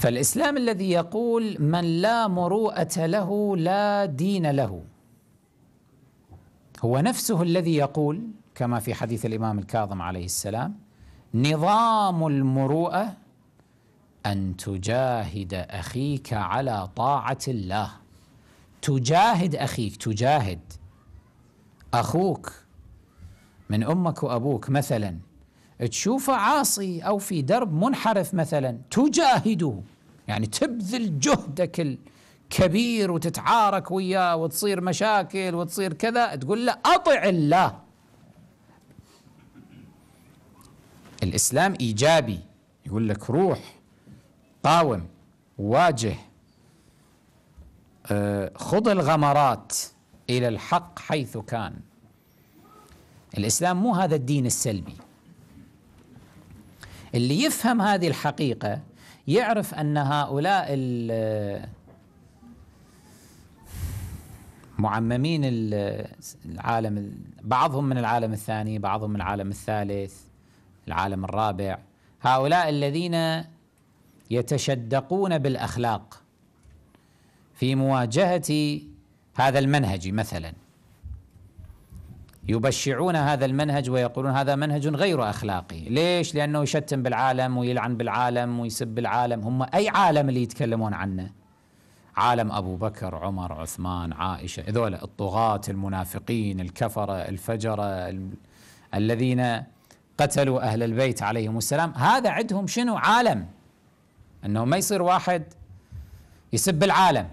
فالإسلام الذي يقول من لا مروءة له لا دين له هو نفسه الذي يقول كما في حديث الإمام الكاظم عليه السلام نظام المروءة أن تجاهد أخيك على طاعة الله تجاهد أخيك تجاهد أخوك من أمك وأبوك مثلا تشوفه عاصي أو في درب منحرف مثلا تجاهده يعني تبذل جهدك الكبير وتتعارك وياه وتصير مشاكل وتصير كذا تقول له أطع الله الإسلام إيجابي يقول لك روح قاوم واجه آه، خض الغمرات إلى الحق حيث كان الإسلام مو هذا الدين السلبي اللي يفهم هذه الحقيقة يعرف أن هؤلاء معممين العالم بعضهم من العالم الثاني بعضهم من العالم الثالث العالم الرابع هؤلاء الذين يتشدقون بالأخلاق في مواجهة هذا المنهج مثلاً يبشعون هذا المنهج ويقولون هذا منهج غير اخلاقي، ليش؟ لانه يشتم بالعالم ويلعن بالعالم ويسب العالم، هم اي عالم اللي يتكلمون عنه؟ عالم ابو بكر، عمر، عثمان، عائشه، هذول الطغاة، المنافقين، الكفره، الفجره، الذين قتلوا اهل البيت عليهم السلام، هذا عندهم شنو؟ عالم. انه ما يصير واحد يسب العالم.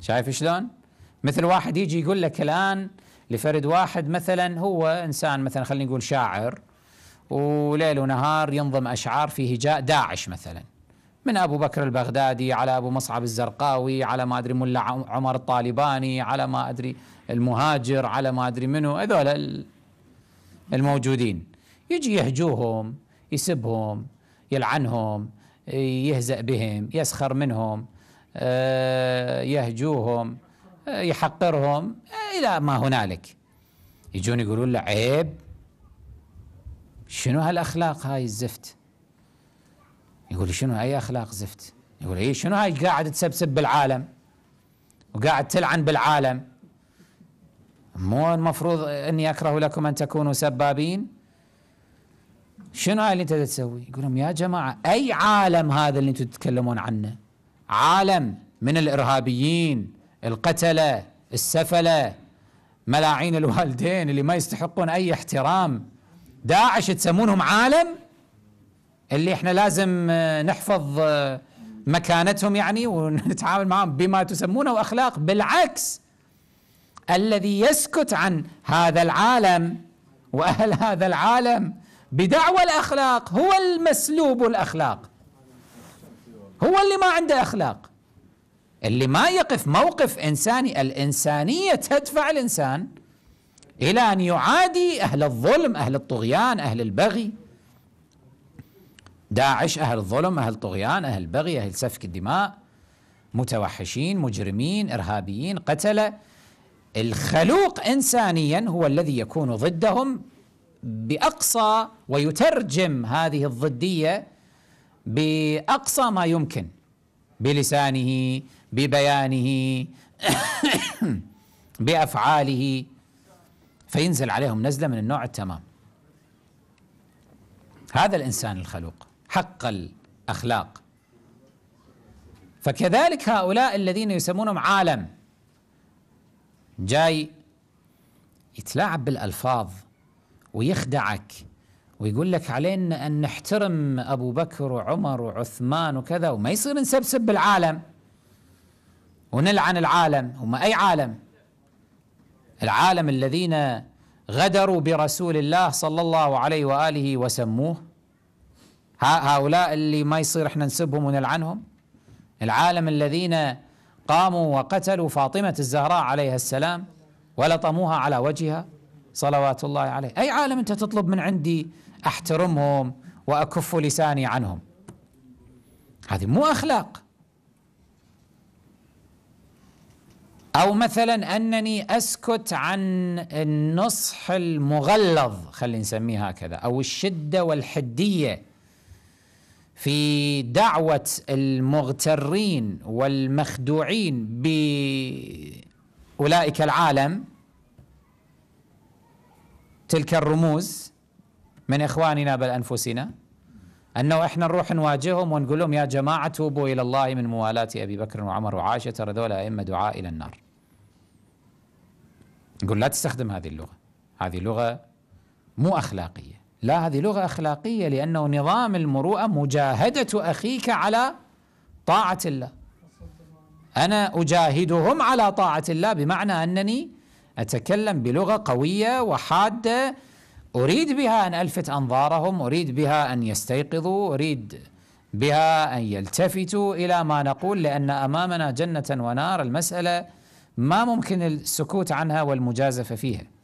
شايف شلون؟ مثل واحد يجي يقول لك الان لفرد واحد مثلا هو انسان مثلا خلينا نقول شاعر وليل ونهار ينظم اشعار في هجاء داعش مثلا من ابو بكر البغدادي على ابو مصعب الزرقاوي على ما ادري ملا عمر الطالباني على ما ادري المهاجر على ما ادري منو هذول الموجودين يجي يهجوهم يسبهم يلعنهم يهزأ بهم يسخر منهم آه، يهجوهم يحقرهم إلى ما هنالك يجون يقولون له عيب شنو هالأخلاق هاي الزفت يقول شنو أي أخلاق زفت يقول اي شنو هاي قاعد تسبسب بالعالم وقاعد تلعن بالعالم مو المفروض أني أكره لكم أن تكونوا سبابين شنو هاي اللي انت تسوي يقول لهم يا جماعة أي عالم هذا اللي انتم تتكلمون عنه عالم من الإرهابيين القتلة السفلة ملاعين الوالدين اللي ما يستحقون أي احترام داعش تسمونهم عالم اللي احنا لازم آه، نحفظ آه، مكانتهم يعني ونتعامل معهم بما تسمونه أخلاق بالعكس الذي يسكت عن هذا العالم وأهل هذا العالم بدعوى الأخلاق هو المسلوب الأخلاق هو اللي ما عنده أخلاق اللي ما يقف موقف انساني الانسانيه تدفع الانسان الى ان يعادي اهل الظلم اهل الطغيان اهل البغي داعش اهل الظلم اهل الطغيان اهل البغي اهل سفك الدماء متوحشين مجرمين ارهابيين قتله الخلوق انسانيا هو الذي يكون ضدهم باقصى ويترجم هذه الضديه باقصى ما يمكن بلسانه ببيانه بافعاله فينزل عليهم نزله من النوع التمام هذا الانسان الخلوق حق الاخلاق فكذلك هؤلاء الذين يسمونهم عالم جاي يتلاعب بالالفاظ ويخدعك ويقول لك علينا ان نحترم ابو بكر وعمر وعثمان وكذا وما يصير نسبسب بالعالم ونلعن العالم هم أي عالم العالم الذين غدروا برسول الله صلى الله عليه وآله وسموه هؤلاء اللي ما يصير احنا نسبهم ونلعنهم العالم الذين قاموا وقتلوا فاطمة الزهراء عليها السلام ولطموها على وجهها صلوات الله عليه أي عالم أنت تطلب من عندي أحترمهم وأكف لساني عنهم هذه مو أخلاق أو مثلا أنني أسكت عن النصح المغلظ خلينا نسميه هكذا أو الشدة والحدية في دعوة المغترين والمخدوعين بأولئك العالم تلك الرموز من إخواننا بل أنفسنا أنه إحنا نروح نواجههم ونقول لهم يا جماعة توبوا إلى الله من موالاة أبي بكر وعمر وعائشة ترى ذولا أئمة دعاء إلى النار نقول لا تستخدم هذه اللغة هذه لغة مو أخلاقية لا هذه لغة أخلاقية لأنه نظام المروءة مجاهدة أخيك على طاعة الله أنا أجاهدهم على طاعة الله بمعنى أنني أتكلم بلغة قوية وحادة أريد بها أن ألفت أنظارهم أريد بها أن يستيقظوا أريد بها أن يلتفتوا إلى ما نقول لأن أمامنا جنة ونار المسألة ما ممكن السكوت عنها والمجازفه فيها